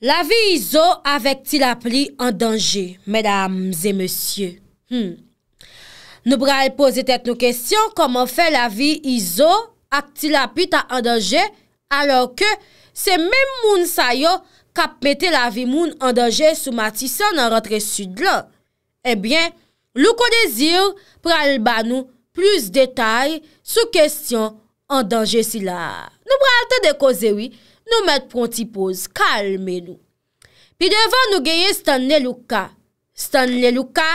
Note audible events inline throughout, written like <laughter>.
La vi izo avek ti la pli an danje, medams e monsye. Hmm. Nou brail pose tet nou kestyon, koman fe la vi izo ak ti la pli ta an danje, alor ke se mem moun sayo kap mette la vi moun an danje sou matisyon nan rentre sud la. Ebyen, eh lou kode zir, pral ban nou plus detay sou kestyon an danje si la. Nou brail te dekosewi, Nou met pronti pouz, kalme nou. Pi devan nou geye stan lelouka. Stan lelouka,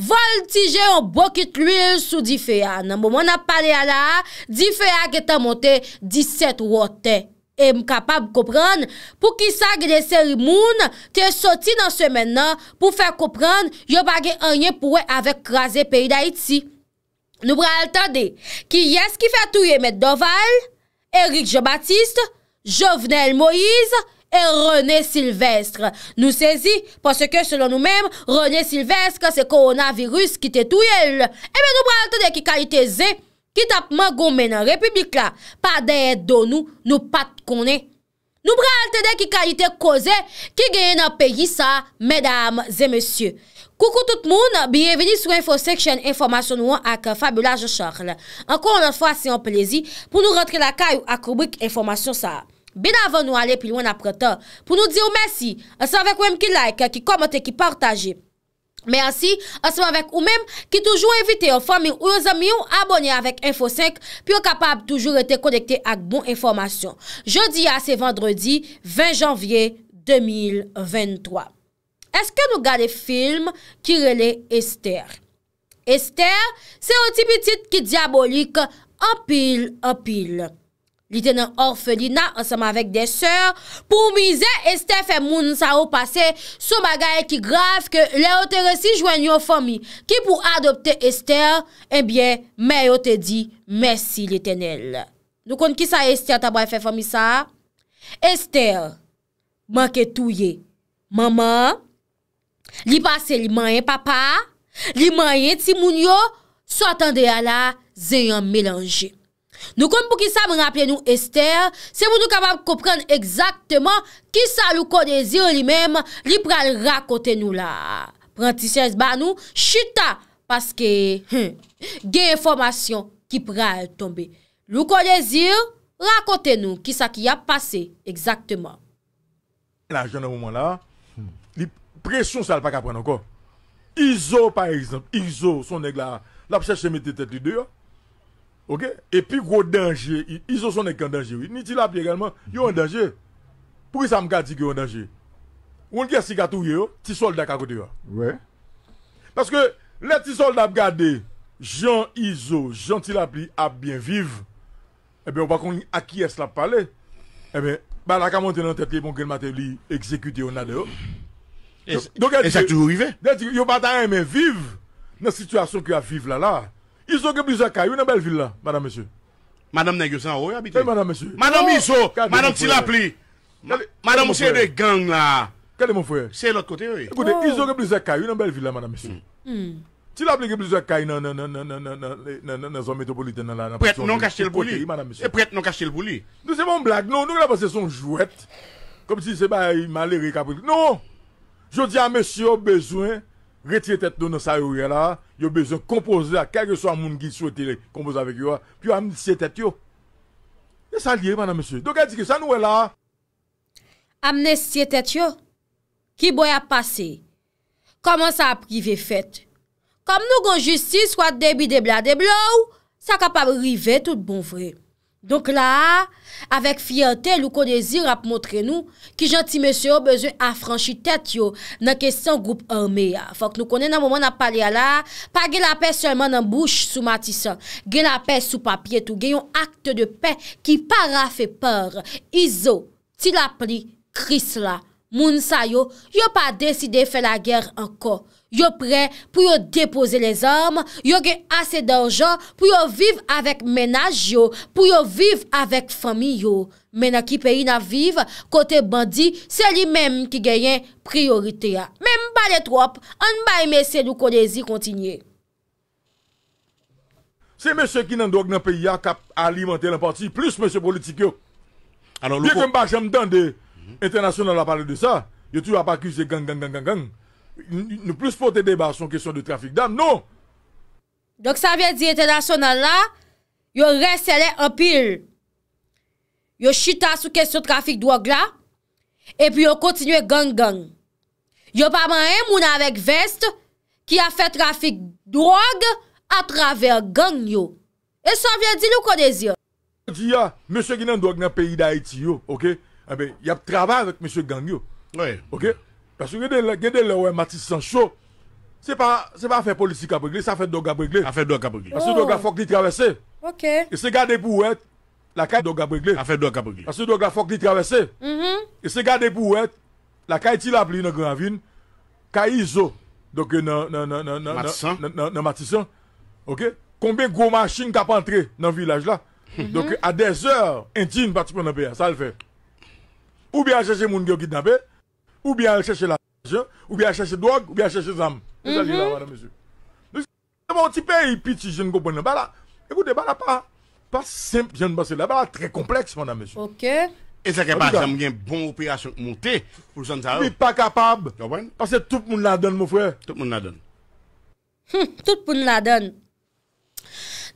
voltije an bokit lul sou di feya nan. Bon, moun ap pale ala ha, di feya ge tan monte 17 wote. E m kapab koupran, pou ki sa ge de seri moun, te soti nan semen nan, pou fe koupran, yo bagen anye pouwe avek krasen peyi da iti. Nou pral tande, ki yes ki fe atouye met Doval, Erik Jebatiste, Jovenel Moïse e René Sylvestre nou sezi pwase ke selon nou mèm René Sylvestre se koronavirus ki te touye l. Eme eh nou pralte de ki kalite ze ki tapman gomè nan republik la pa deyè donou nou pat konè. Nou pralte de ki kalite koze ki genye nan peyi sa mèdame ze mèsyè. Koukou tout moun, biyeveni sou Infosek chen informasyon nou an ak Fabula Jocharl. Ankon an fwa se an plezi pou nou rentre la kay ou ak rubik informasyon sa. Ben avan nou ale pi lwen apretan pou nou di ou mersi. Asan vek ou m ki like, ki komote, ki partaje. Men ansi, asan vek ou m ki toujou evite ou fami ou yo zami ou abonye avik Infosek pi ou kapab toujou ete konekte ak bon informasyon. Jodi a ah, se vendredi 20 janvye 2023. Eske nou gade film ki rele Ester? Ester, se o tipi tit ki diabolik, anpil, anpil. Li tenen orfelina ansama vek de seur, pou mize Ester fe moun sa ou pase, sou bagaye ki graf ke le ote resi jwen yo fomi, ki pou adopte Ester, enbyen, me yo te di, mersi li tenel. Nou kon ki sa Ester tabo e fe fomi sa? Ester, manke touye, mama, Li pase li manye papa, li manye ti moun yo, sou atan de ala zeyan melanje. Nou kon pou ki sa moun rappele nou Esther, se moun nou kapap kopren exactement ki sa lou konezir li menm li pral rakote nou la. Prantisyens ba nou, chita, paske hmm, gen informasyon ki pral tombe. Lou konezir, rakote nou ki sa ki a pase exactement. La joun nou moun la, pression, ça ne pas prendre encore. Iso, par exemple, Iso, son nègre là, là, cherche à mettre tête dehors. Ok? Et puis, gros danger, Iso, son nègre en danger, oui. dit la également, a en danger. Pourquoi ça me dit qu'il en danger? on dit si tout yo, petit soldat à côté Ouais. Parce que, les petits soldats gardé Jean Iso, Jean Tilapli, à bien vivre. Eh bien, on va dire à qui est-ce la parler. Eh bien, bah, la monter dans la tête, bon, que le matin, exécuté, on a dehors. Donc, et ça toujours arrivé. Donc, ils ont pas vivre dans la situation qu'ils vivent là, là. Ils ont que plusieurs cailloux dans la belle ville là, madame, monsieur. Madame Nègue, ça en vous habitez. Eh, oui, madame, monsieur. Madame oh, Iso, madame Tilapli. Madame, monsieur, des gangs là. Quel est mon frère C'est l'autre côté, oui. Écoutez, oh. ils ont que plusieurs cailloux dans la belle ville là, madame, monsieur. Hmm. Hmm. Tilapli l'as que plusieurs cailles dans la zone métropolitaine. Prête non caché le monsieur. Et prête non caché le bouli. Nous, c'est mon blague. Non, nous, là, c'est son jouet. Comme si c'est pas malheureux. Non! Jo di a mèsy yo bezwen retye tèt nou nan sa yo wè la, yo bezwen kompoze la, kèk yo sou a moun gil sou te kompoze avèk yo, pi yo amne siye tèt yo. E sa liye mè nan mèsy yo, do kè di ki sa nou wè la. Amne siye tèt yo, ki boy apase, koman sa aprive fèt. Kom nou gon justice wad debi debla debla ou, sa kapab rive tout bon vre. Donk la, avek fiyante, lukon de zir ap motre nou ki janti mese yo bezwen afranchi tet yo nan kesan goup anme ya. Fak nou konen nan mouman ap pale ya la, pa gen la pe seman nan bouch sou matisan, gen la pe sou papye tou, gen yon akte de pe ki para fe par. Izo, ti la pli, kris la, moun sa yo, yo pa deside fe la ger anko. Yo pre pou yo depoze les orm, yo gen ase danjon pou yo viv avèk menaj yo, pou yo viv avèk fami yo. Menak ki peyi nan viv, kote bandi, se li menm ki genyen priorite ya. Menm ba le trop, an ba emese nou konezi kontinye. Se mè se ki nan dog nan peyi ya kap alimentè lèm pati, plus mè se politik yo. Ye kèm pa jèm dan de internasyon nan la pale de sa, yo tou apakuse gang gang gang gang gang. Nou plus pote deba son kesyon de trafik dam, nou! Dok sa vye di international la, yo resele apil. Yo chita sou kesyon trafik drog la, epi yo kontinue gang gang. Yo pa man en moun avèk vest, ki a fè trafik drog a traver gang yo. E sa vye di nou konezi yo? Di ya, mèche genan drog nan peyi da Haiti yo, ok? Yap trabar mèche gang yo, ok? Ok? Parce que regardez le ouais Mathis Sancho. C'est pas c'est pas faire politique à régler, ça fait dog à régler. Ça fait dog à régler. Parce que dog à oh. faut qu'il traverse. OK. Et c'est gardé pour être la caille dog à régler. Ça fait dog à régler. Parce que dog à faut qu'il traverse. Mm-hmm. Et c'est gardé pour être la caille il a pris dans Grand ville Caïzo. Donc non non non non non non OK Combien gros machines qui entré dans village là mm-hmm. Donc à des heures intimes pratiquement dans le pays, ça le fait. Ou bien chercher mon qui kidnapper ou bien chercher la l'argent, ou bien chercher cherche drogue, ou bien chercher cherche des âmes. C'est ça, madame, monsieur. C'est mon petit pays, petit, jeune ne comprends pas là. Écoutez, pas pas, pas simple, jeune ne pense là, pas très complexe, madame, monsieur. Ok. Et ça que pas exemple, une bonne opération montée pour le Il n'est pas capable. Parce que tout le monde la donne, mon frère. Tout le monde la donne. Hum, tout le monde la donne.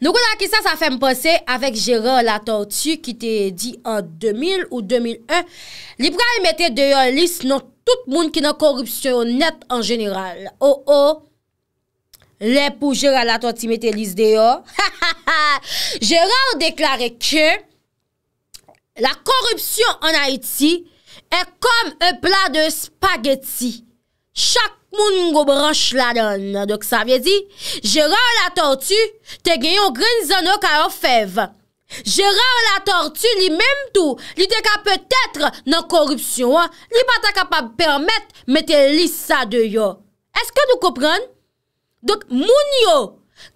Nou kou la kisa sa fèm posè avèk Gérard Latorti ki te di an 2000 ou 2001. Li pral metè deyo lis nan tout moun ki nan korupsyon net an jeneral. Ho ho, le <laughs> pou Gérard Latorti metè lis deyo. Gérard deklare ke la korupsyon an Haiti è kom e pla de spageti. Chak. Moun yon gobran chladan. Dok sa vye di, Gérard Latortu te genyon grenzono ka yo fev. Gérard Latortu li mem tou, li de ka peutetre nan korupsyon an, li pata kapab permet mette lisa de yo. Eske nou kopren? Dok moun yo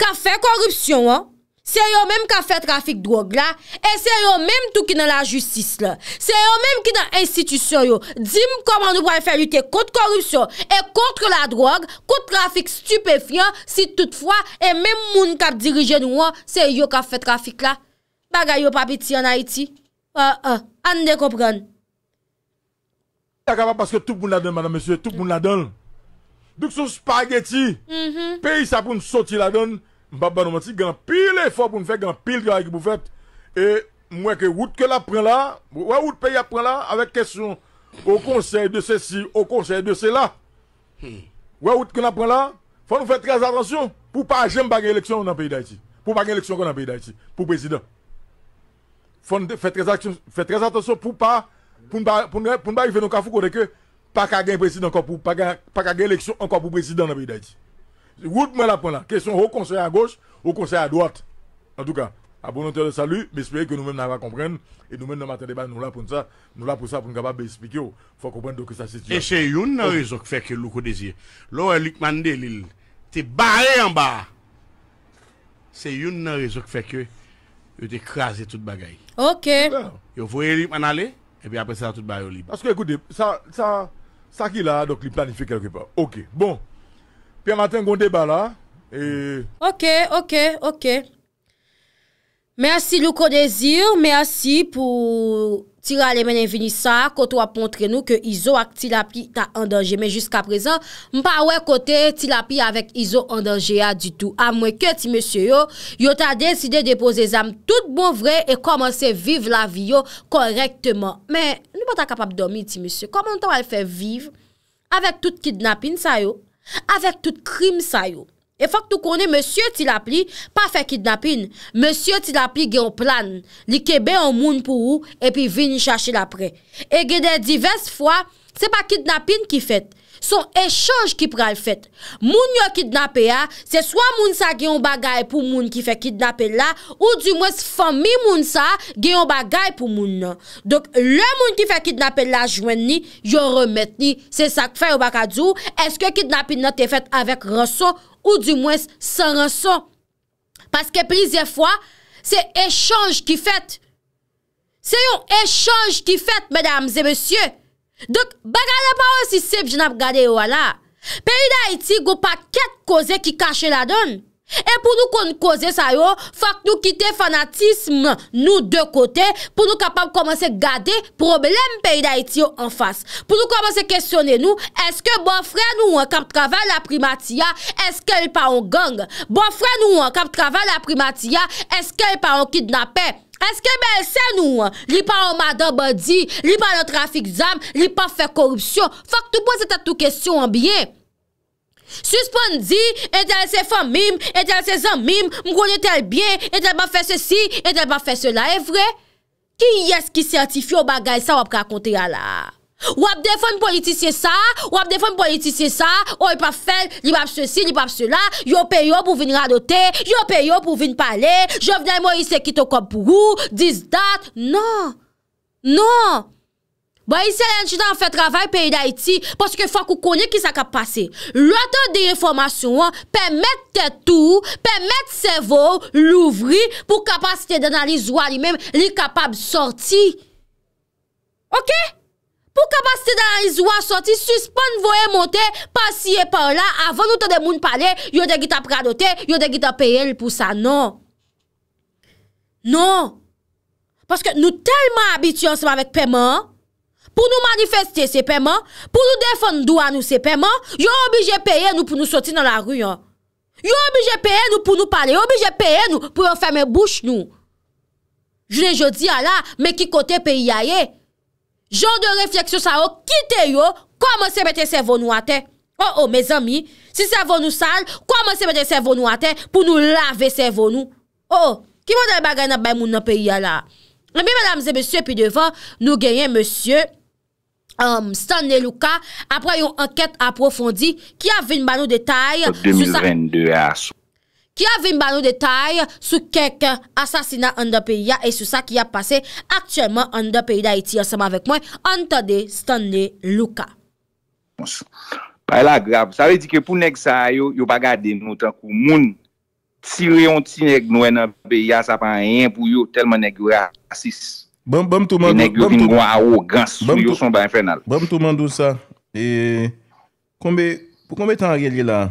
ka fe korupsyon an, Se yo menm ka fe trafik drog la, e se yo menm tou ki nan la justis la. Se yo menm ki nan institisyon yo, dim koman nou woye fe lute kote korupsyon, e kote la drog, kote trafik stupefyan, si toutfwa, e menm moun ka dirije nou an, se yo ka fe trafik la. Bagay yo papiti an Haiti. Ah, ah, an de kopren. A ka pa paske tout moun la den, madame monsieur, tout moun la den. Douk sou spageti, mhm. peyi sa pou moun soti la den, Mbappé nous menti grand pile effort pour nous faire grand pile travail pour faire. et moi que pas que la prend là ouais route pays a là avec question au conseil de ceci au conseil de cela ouais route que la prend là faut nous faire très attention pour ne pas jamais une élection dans pays d'Haïti pour ne pas avoir élection dans le pays d'Haïti pour président faut faire très attention faire très attention pour pas pas arriver dans cafou que pas gagner président pour pas pas gagner élection encore pour président dans le pays d'Haïti route moi la là. Question au conseil à gauche, au conseil à droite. En tout cas, à bon de salut, j'espère que nous-mêmes pas comprendre. Et nous-mêmes, dans matin eh ben, débat, nous là pour ça, nous là pour ça, pour nous expliquer d'expliquer. Il faut comprendre que ça se situation. Et c'est une raison qui fait que Louko désire. Là, Luc Mandelil, il t'est barré en bas. C'est une raison qui fait que il écrasé le bagaille. OK. vous voyez Luc en aller, et puis après ça, tout bagaille libre. Parce que écoutez, ça, ça, ça qui là, donc il planifie quelque part. OK. Bon. Pya maten gonde bala. E- ok, ok, ok. Mersi lou konezir. Mersi pou tira alemen envenisa koto apontre nou ke izo ak ti la pi ta andanje. Me jiska prezan mpa wè kote ti la pi avèk izo andanje ya di tou. Amweke ti msye yo, yo ta deside depoze zam tout bon vre e komanse viv la vi yo korektman. Men, nou pa ta kapap domi ti msye? Koman ton al fè viv avèk tout kidnapin sa yo? Avèk tout krim sa yo E fòk tout konè monsye ti la pli Pa fè kidnapin Monsye ti la pli gen o plan Li kebe an moun pou ou E pi vin chache la pre E genè divers fwa Se pa kidnapin ki fèt Son echange ki pral fèt. Moun yo kidnapè a, ah, se swa moun sa gen yon bagay pou moun ki fè kidnapè la, ou di mwes fè mi moun sa gen yon bagay pou moun nan. Dok le moun ki fè kidnapè la jwen ni, yon remèt ni, se sak fè yon baka djou, eske kidnapè nan te fèt avèk rason, ou di mwes san rason. Paske plize fwa, se echange ki fèt. Se yon echange ki fèt, mèdames et mèsyè. Donk, ba gade pa ou si sep jenap gade yo wala. Peyi da iti, go pa ket koze ki kache la don. E pou nou kon koze sa yo, fak nou kite fanatisme nou de kote pou nou kapap komanse gade problem peyi da iti yo an fas. Pou nou komanse kasonen nou, eske bon fre nou an kap travè la primatia, eske el pa an gang? Bon fre nou an kap travè la primatia, eske el pa an kidnapè? Eske bel se nou, li pa ou mada badi, li pa nou trafik zam, li pa fe korupsyon, fak tou pwese ta tou kestyon an bie. Suspon di, ente al se fom mim, ente al se zan mim, mkone tel bien, ente al ba fe se si, ente al ba fe se la, e vre? Ki yes ki sertifi ou bagay sa wap kakonte ya la? Ou ap defon politisye sa, ou ap defon politisye sa, ou ap ap fel, li ap se si, li ap se la, yon pe yon pou vin radote, yon pe yon pou vin pale, jow vnen mwen yise kitokop wou, dis dat, nan, nan. Ba yise lènd chida an fè travèl pe yi da iti, pòske fòk ou konè ki sa kap pase. Lòta de informasyon an, pèmèd te tou, pèmèd se vò, l'ouvri, pou kapasite de nan li zwa li mèm, li kapab sorti. Ok? pou kapasite dan an izwa soti, suspon voye monte, pasiye pa ou la, avon nou tade moun pale, yon de gita pradote, yon de gita peye l pou sa, non, non, paske nou telman abityon seman vek peman, pou nou manifeste sepeman, pou nou defon doua nou sepeman, yon obije peye nou pou nou soti nan la ru, yon obije peye nou pou nou pale, yon obije peye nou pou yon ferme bouch nou, jounen jodi ala, meki kote peyi aye, Joun de refleksyon sa ou, oh, kite yo, kwa mwen se bete servon nou ate? Oh oh, me zami, si servon nou sal, kwa mwen se bete servon nou ate pou nou lave servon nou? Oh, ki mwen dè bagay nan bay moun nan peyi ya la? Ami, eh madame zè, monsye, pi devan, nou genyen monsye, um, Stan Neluka, apwa yon anket aprofondi, ki avin ban nou detay. Sous 2022, assou. Ki avim ba nou detay sou kek asasina an de peyi ya e sou sa ki ya pase. Aktiyenman an de peyi da iti yasama vek mwen, an tade stande louka. Pa e la grab, sa ve di ke pou neg sa yo, yo pa gade nou tankou. Moun, ti reyon, ti neg nou enan peyi ya sa pan yen pou yo, telman neg yo a asis. Bwem tou mandou sa, e, pou konbe tan a gelye la?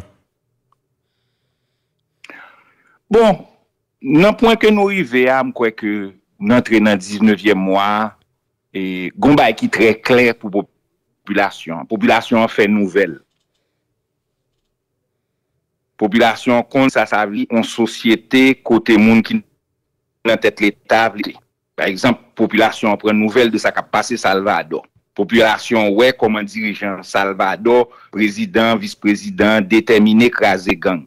Bon, nan pwen ke nou i vey am kwe ke nan tre nan 19e mwa, e gomba e ki tre kler pou populasyon. Populasyon an fe nouvel. Populasyon an kont sa savi, an sosyete, kote moun ki nan tet le tabli. Par exemple, populasyon an pren nouvel de sa ka pase Salvador. Populasyon wey kom an dirijan Salvador, prezident, visprezident, detemine krasi gang.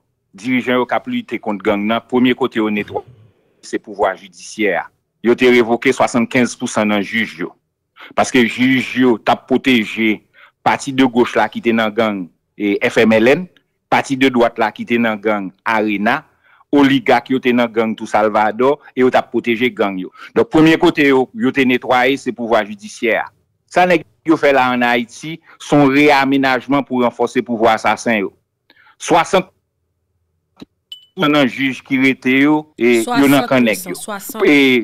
dirijen yo ka pli te kont gang nan, premier kote yo netro, se pouvoi judisyer. Yo te revoke 75% nan juj yo. Paske juj yo tap poteje pati de goch la ki te nan gang e FMLN, pati de doat la ki te nan gang Arena, oliga ki yo te nan gang Tu Salvador, e yo tap poteje gang yo. Dok premier kote yo, yo te netroye se pouvoi judisyer. Sa nek yo fe la an Haiti, son re-amenajman pou renfose pouvoi asasen yo. 75% Son nan juj ki rete yo, yon nan konek yo.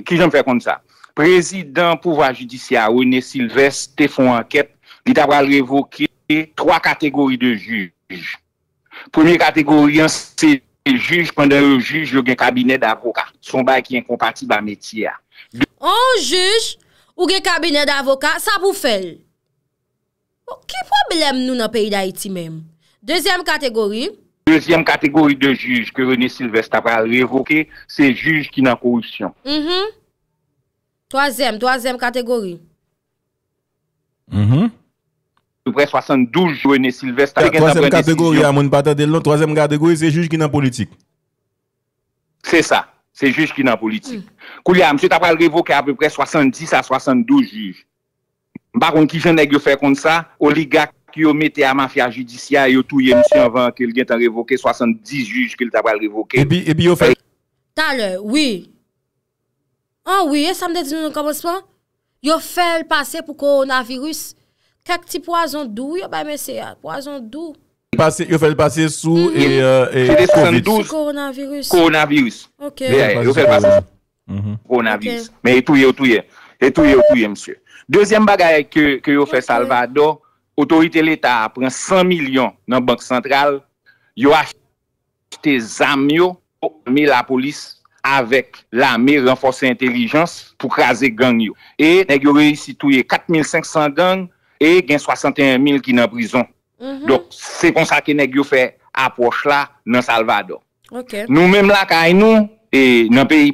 Ki jom fè konn sa. Prezident pouva judisyar, Oune Silveste, te fon anket, li tabal revoke, 3 kategori de juj. Premier kategori, se juj pwende re juj yo gen kabinet d'avoka. Son bay ki en kompati ba meti ya. An juj, ou gen kabinet d'avoka, sa pou fèl. Ki bon, problem nou nan peyi da iti menm? Dezem kategori, Dezyem kategori de juj, ke René Sylvestre ta pral revoke, se juj ki nan korupsyon. Toazem, toazem kategori. Aprepre 72 juj, René Sylvestre ta pral revoke. Toazem kategori, a moun patade loun, toazem kategori, se juj ki nan politik. Se sa, se juj ki nan politik. Mm. Kou liya, msè ta pral revoke aprepre 70 a 72 juj. Baron ki jenè gyo fè kon sa, oligak. yo mette a mafya judisyan, yo touye msè avan ke l gen tan revoke, 70 juj ke l tabal revoke. E bi yo fè. Talè, oui. An, oh oui, e samde di nou komosman, yo fè l pase pou koronavirus. Kèk ti poazon dou, yo bè mè sè, poazon dou. Yo fè l pase sou e... Koronavirus. Yo fè l pase. Men yo touye, yo touye. Yo touye, yo touye msè. Dezyen bagay ke yo fè salvado, Otorite l'Etat pren 100 milyon nan bank mhm. sentral. Yo achete zamyo pou mè la polis avèk la mè renforse intelijans pou krasè gangyo. E negyo reisitouye 4500 gang e gen 61 mil ki nan prizon. Donk se kon sa ke negyo fè aproch la nan Salvador. Nou mèm la kaj nou e nan peyi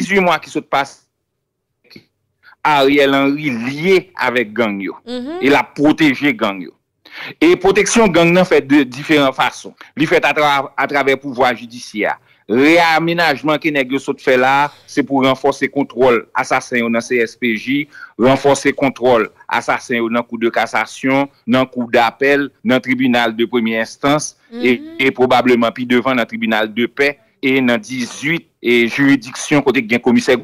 18 mwa ki sotpasse. Ariel Henry liye avèk gang yo. Mhm. Il a proteje gang yo. E proteksyon gang nan fèd de diferent fason. Li fèd a travè pouvoi judisyar. Reaménagement ki neg yo sot fè la, se pou renforsè kontrol asasèyo nan CSPJ, renforsè kontrol asasèyo nan kou de kasasyon, nan kou d'apel, nan tribunal de premiye instans, mhm. e probableman pi devan nan tribunal de pe, e nan 18 e juridiksyon kote gen komise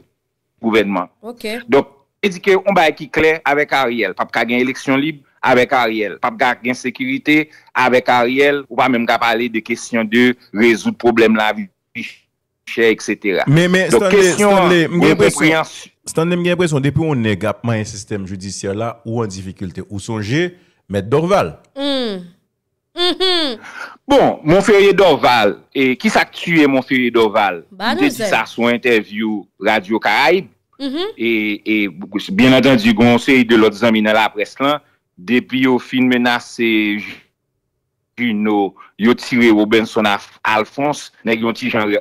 pouvenman. Ok. Donk Edike ou mba ekik lè avèk a riel. Pap ka gen eleksyon lib avèk a riel. Pap ka gen sekurite avèk a riel. Ou pa mèm ka pale de kesyon de rezout problem la vichè, et cetera. Mè mè, stan mè mgen presyon depo ou ne gapman yon sistem joudisyè la ou an difikultè ou sonje, mèd Dorval. Hmm. Bon, moun fèye Dorval e ki sa ktue moun fèye Dorval de disa sou interview Radio Karaib. Mm-hmm. Et e, bien attendu gon se De l'ot zamine la pres lan Depi yo film mena se Yo tire Robinson a Alphonse Nèk yon ti jan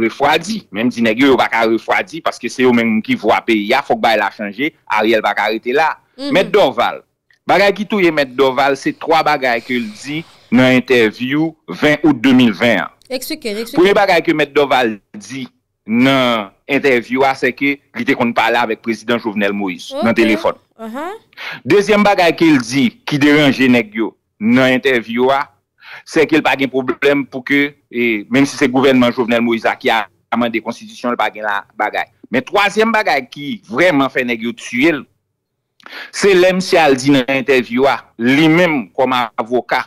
refwadi Mèm di nèk yo yo baka refwadi Paske se yo men mou ki vwa pe ya Fok bay la chanje, Ariel baka rete la Mèd mm-hmm. Doval, bagay ki touye Mèd Doval Se 3 bagay ke l di Nan interview 20 ao 2021 Pouye bagay ke Mèd Doval Di nan enterviwa se ke li te kon pala vek prezident Jouvenel Moïse nan telefon. Dezyen bagay ke il di ki deranje negyo nan enterviwa se ke il pa gen problem pou ke, menm si se gouvernement Jouvenel Moïse a kia amande konstitisyon, il pa gen la bagay. Men toasyen bagay ki vreman fe negyo tsu il, se lem si al di nan enterviwa, li menm kom avoka,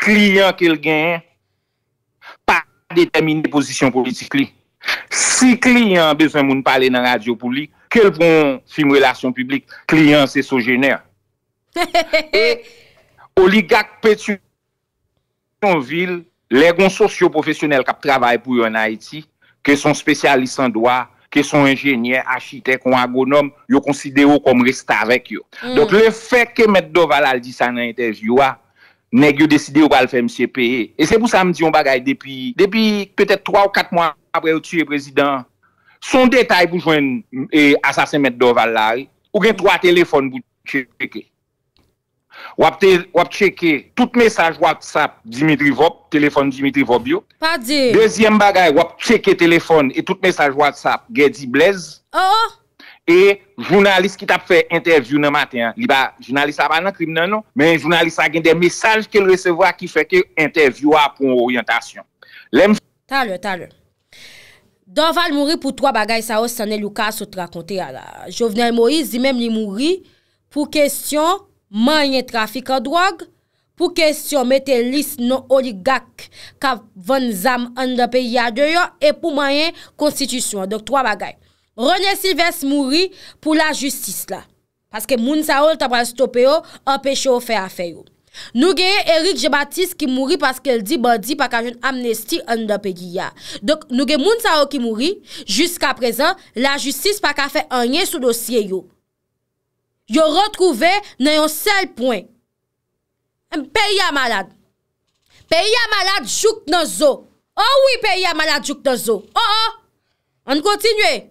kliyan ke il gen pa detemine pozisyon politikli. Si kliyen bezwen moun pale nan radyo pou li, kel bon film Relasyon Publik, kliyen se so jener. <laughs> E, oligak petu, lè gon sosyo profesyonel kap travaye pou yon Haiti, ke son spesyalis an doa, ke son enjenyer, achitek, yon agonom, yon konside yo kom resta avèk yo. Mm. Donk le fe ke met do valal di sa nan enteviwa, Nè gyo deside ou pa l fè mse peye. E se pou samdi yon bagay depi, depi petè 3 ou 4 mwa apre ou tue prezident, son detay pou jwen e asasen mèd doval la, ou gen 3 telefon pou tcheke. Wap tcheke tout mesaj watsap Dimitri Vop, telefon Dimitri Vop yo. Pa di. Dezyen bagay wap tcheke telefon e tout mesaj watsap Gedi Blaise. Oh oh. E jounalist ki tap fè intervyou nan maten, li ba jounalist apan nan krim nan nou, men jounalist agen de mesaj ke l resevwa ki fè ke intervyou apon oryantasyon. Talon, talon. Danval mouri pou 3 bagay sa os, sanen loukas ou trakonte a la. Jouvenel Moïse, di menm li mouri pou kestyon manye trafik an drog, pou kestyon metelis non oligak ka van zam an la peyi a deyo, e pou manye konstitusyon, dok 3 bagay. Ronye Silves mouri pou la justis la. Paske moun sa oul tabran stope yo, apèche ou fe afe yo. Nou geye Erik Jebatis ki mouri paske el di bandi pak a joun amnesty an da pe gi ya. Nou geye moun sa oul ki mouri, jusqu'a prezant, la justis pak a fe anye sou dosye yo. Yo retrouve nan yon sel point. Pe ya malad. Pe ya malad jouk nan zo. Oh ou yi pe ya malad jouk nan zo. Ou yi pe ya malad jouk nan zo. Ou oh, oh. yi pe ya malad jouk nan zo.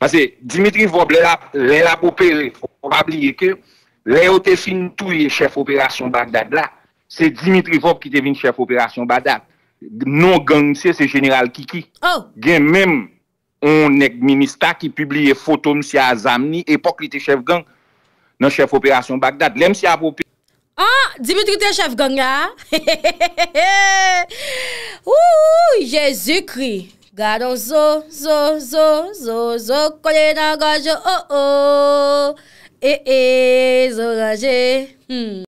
Basè, Dimitri Vob lè la bopè, lè fòm pabliye ke, lè yo te fin touye chef opérasyon Bagdad la, se Dimitri Vob ki te vin chef opérasyon Bagdad, nou gang msè se General Kiki, oh. gen mèm on ek ministè ki publiye foto msè a Zamni, epok li te chef gang nan chef opérasyon Bagdad, lè msè a bopè. Ah, Dimitri te chef gang ah. la, he <laughs> he he he he he, ou ou ou, jesu kri! ガロゾゾゾゾゾこれらが女王ええゾガジェ hm.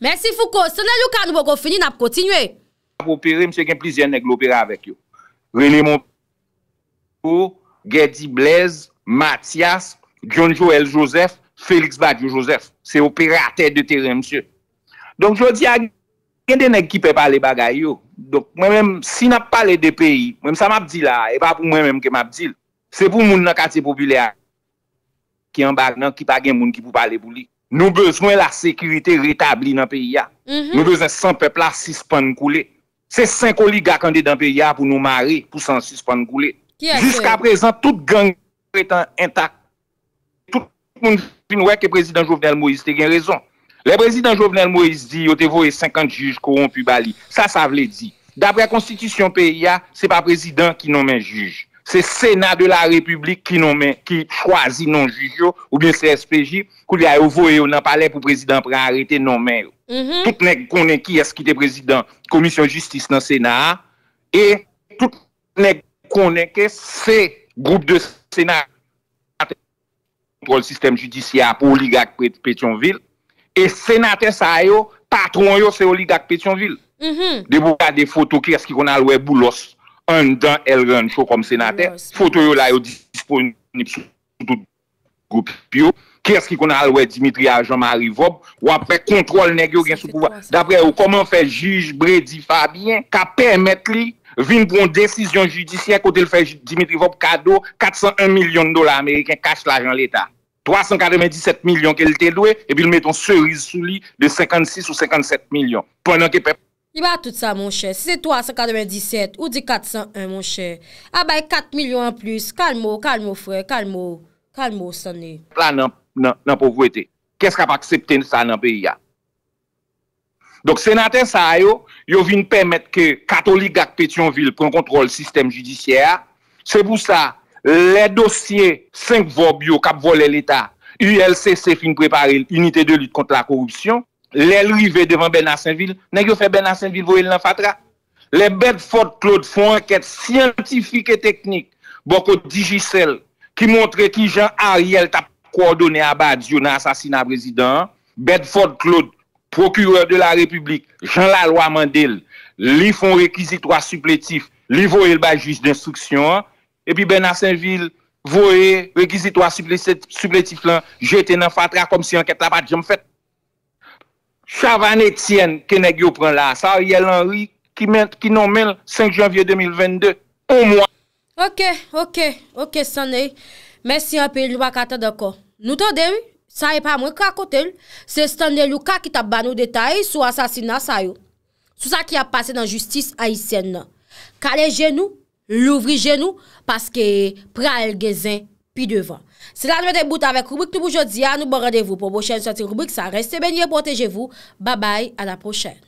Mersi fouko, se ne yon kan nou bò kon fini, nap kontinye. Operer, msè gen plizyen neg loperer avèk yo. René Montanaro, Gedi Blaise, Mathias, Gjonjou El Josef, Félix Badiou Josef. Se operer a tèr de tèren msè. Donk jò di ag, gen den neg ki pe pale bagay yo. Donk mwen mèm, si nap pale de peyi, mwen msa m ap di la, e pa pou mwen mèm ke m ap di la. Se pou moun nan kate popilya ki yon bag nan ki pa gen moun ki pou pale pou li. Nou bezwen la sekurite retabli nan PIA. Mhm. Nou bezwen 100 pepla 6 pan koule. Se 5 oliga kande nan PIA pou nou mare pou 100 6 pan koule. Juska prezant, tout gang etan entak. Tout moun finwe ke prezident Jovenel Moïse te gen rezon. Le prezident Jovenel Moïse di, yotevo e 50 juj koron pu bali. Sa sa vle di. Dapre a konstitusyon PIA, se pa prezident ki non men juj. Se Senat de la Republik ki chwazi nan jujyo, ou bien se espleji, kou li a yo vo yo nan pale pou prezident pre a arete nan men yo. Mhm. Tout ne konen ki eski te prezident komisyon justice nan Senat, et tout ne konen ki se groupe de Senat, kontrol sistem judicia pou oligak Petionville, et Senat es a yo, patron yo se oligak Petionville. Mhm. Debo ka de foto ki eski kon alwe boulos, un dan el ren chou kom senater, fote yo la yo disponib sou tout goupi piyo, kers ki kon alwe Dimitri a Jean-Marie Vaub, wap pe kontrol negyo gen sou pouva. Dapre yo, koman fe Jige Brady Fabien ka permet li vin pou an desisyon judisyen kote l fe Dimitri Vaub kado 401 milyon de dola Ameriken kache la jan l'Etat. 397 milyon ke l te dwe e bil meton serise sou li de 56 ou 57 milyon. Pendan ke pep Si ba tout sa moun chè, si se 397 ou di 401 moun chè, abay 4 milyon an plus, kalmou, kalmou frè, kalmou, kalmou sanè. La nan non, non, non, povwete, kèsk ap aksepten sa nan beya? Dok senaten sa yo, yo vin pèmèt ke Katolik Gak Petionville pren kontrol sistem judisyè. Se pou sa, le dosye 5 vòb yo kap vole l'Etat, ULCC fin prepare unitè de lut kont la korupsyon, lèl rive devan Bena Saint-Ville, nèk yo fè Bena Saint-Ville voèl nan fatra. Le Bedford-Claude fon anket scientifique et teknik bok o Digicel, ki montre ki Jean-Ariel tap kwa donè a badi ou nan asasina prezident. Bedford-Claude, prokureur de la republik, Jean-Laloi Mandel, li fon rekizitwa supletif, li voèl bajis d'instruksyon, epi Bena Saint-Ville voè rekizitwa supletif lan, jetè nan fatra kom si anket la badi. Jèm fèt. Chavane et sien ke negyo pren la, sa yel anri ki non men 5 janvye 2022, o mwa. Ok, ok, ok san e, mersi anpe lwa kata da ko. Nou tan de mi, sa e pa mwen kakotel, se stan de lwa kakita ban ou detay sou asasina sa yo. Sou sa ki a pase nan justis a isen nan. Kale genou, louvri genou, paske pra el gezen pi devan. Se la noue de mboute avek koumik nou mou jodi a, nou mwen radevou pou mwen chen santi koumik sa. Reste menye, pwantegevou, babay, anaprochene.